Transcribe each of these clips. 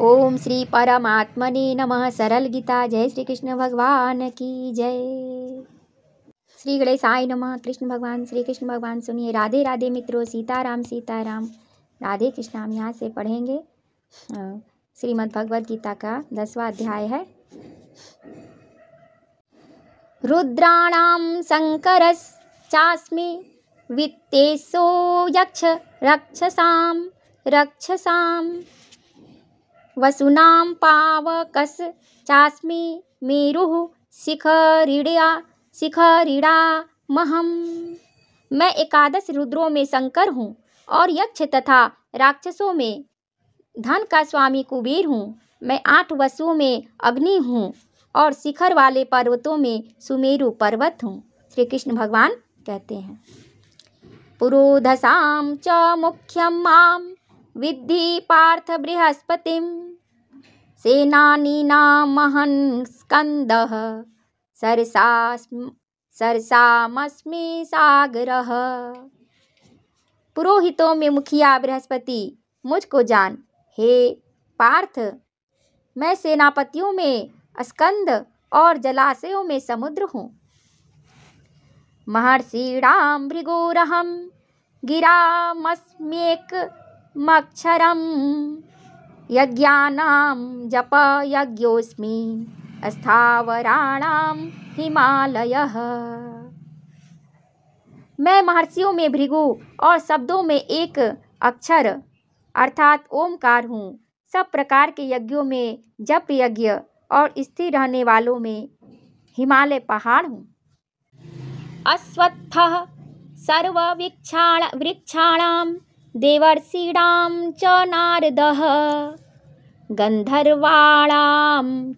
ओम श्री परमात्मने नमः सरल गीता जय श्री कृष्ण भगवान की जय श्री आय नम कृष्ण भगवान श्री कृष्ण भगवान सुनिए राधे राधे मित्रों सीताराम सीताराम राधे कृष्ण हम यहाँ से पढ़ेंगे श्रीमद् भगवद गीता का दसवा अध्याय है रुद्राण शंकर वित्तेशो यक्ष रक्षसाम रक्षसाम वसूनां पावकस् चास्मि मेरुः शिखरिडा महम मैं एकादश रुद्रों में शंकर हूँ और यक्ष तथा राक्षसों में धन का स्वामी कुबेर हूँ मैं आठ वसुओं में अग्नि हूँ और शिखर वाले पर्वतों में सुमेरु पर्वत हूँ श्री कृष्ण भगवान कहते हैं पुरोधसाम च मुख्यम माम विद्धि पार्थ बृहस्पति सेनानी नाम स्कंद सरसास्म सरसामस्मि पुरोहितों में मुखिया बृहस्पति मुझको जान हे पार्थ मैं सेनापतियों में स्कंद और जलाशयों में समुद्र हूँ महर्षिणाम भृगोरहम गिरामस्म्येक मक्षर यज्ञानां जपयज्ञोऽस्मि स्थावराणाम हिमालय मैं महर्षियों में भृगु और शब्दों में एक अक्षर अर्थात ओमकार हूँ सब प्रकार के यज्ञों में जप यज्ञ और स्थिर रहने वालों में हिमालय पहाड़ हूँ अश्वत्थ सर्ववृक्षाण वृक्षाणाम देवर्षीणां च नारदः गन्धर्वाणां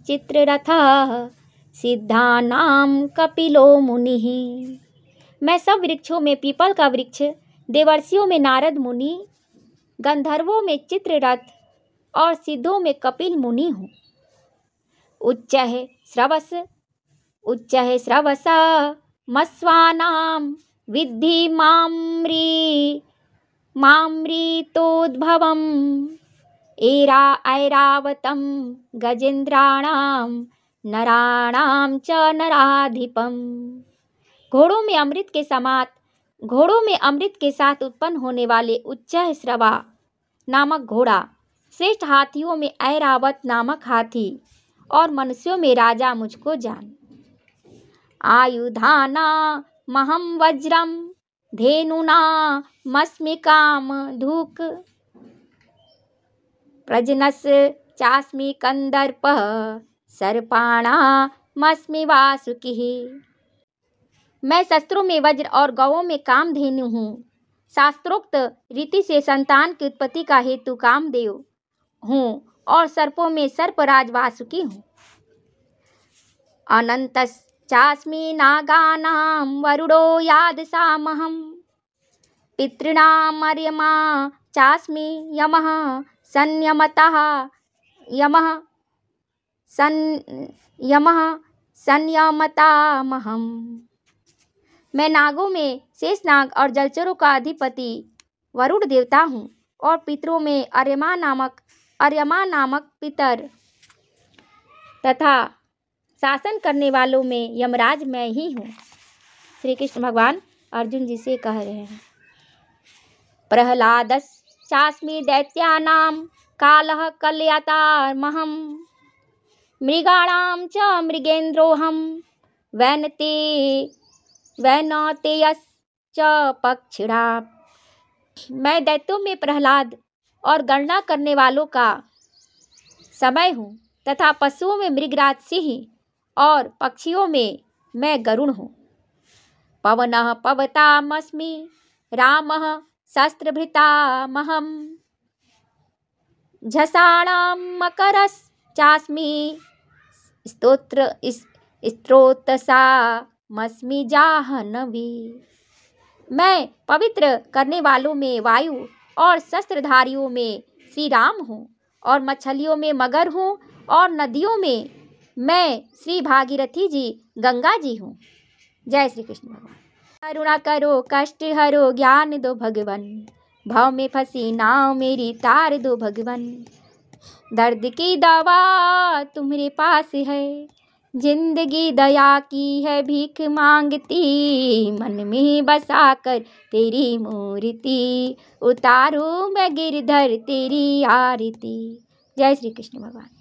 चित्ररथः सिद्धानां कपिलो मुनिः मैं सब वृक्षों में पीपल का वृक्ष देवर्षियों में नारद मुनि गंधर्वों में चित्ररथ और सिद्धों में कपिल मुनि हूँ उच्च है श्रवस उच्च है श्रवस मस्वा विद्धि मामरी मामृतोद्भव एरा ऐरावतं गजेन्द्राण नराणाम च नराधिपम घोड़ों में अमृत के समात घोड़ों में अमृत के साथ उत्पन्न होने वाले उच्च श्रवा नामक घोड़ा श्रेष्ठ हाथियों में ऐरावत नामक हाथी और मनुष्यों में राजा मुझको जान आयुधाना महम वज्रम प्रजनस चास्मी कंदर्प कन्दर्पः मस्मी वासुकी मैं शस्त्रों में वज्र और गवों में काम धेनु हूँ शास्त्रोक्त रीति से संतान की उत्पत्ति का हेतु कामदेव हूँ और सर्पों में सर्पराज वासुकी हूँ अनंतस चास्मी नागा वरुडो यादसामहं पितॄणां मर्यमा चास्मी यम संयमता यम सन् यमः संयमतामहम मैं नागों में शेष नाग और जलचरों का अधिपति वरुण देवता हूँ और पितरों में अर्यमा नामक अर्यमा नामक पितर तथा शासन करने वालों में यमराज मैं ही हूँ श्री कृष्ण भगवान अर्जुन जी से कह रहे हैं प्रहलाद चाश्मी दैत्यानाम काल कलयतामहम मृगाणाम च मृगेन्द्रोहम वैनते वैनतेयस च पक्षिणा मैं दैत्यों में प्रहलाद और गणना करने वालों का समय हूँ तथा पशुओं में मृगराज से ही और पक्षियों में मैं गरुण हूँ पवन पवतामस्मि राम शस्त्रभृतामहम झषाणाम मकरस चास्मि स्तोत्र मस्मी जाहनवी मैं पवित्र करने वालों में वायु और शस्त्रधारियों में श्री राम हूँ और मछलियों में मगर हूँ और नदियों में मैं श्री भागीरथी जी गंगा जी हूँ जय श्री कृष्ण भगवान करुणा करो कष्ट हरो ज्ञान दो भगवान भाव में फंसी नाव मेरी तार दो भगवान दर्द की दवा तुम्हारे पास है जिंदगी दया की है भीख मांगती मन में बसा कर तेरी मूर्ति उतारू मैं गिरधर तेरी आरती जय श्री कृष्ण भगवान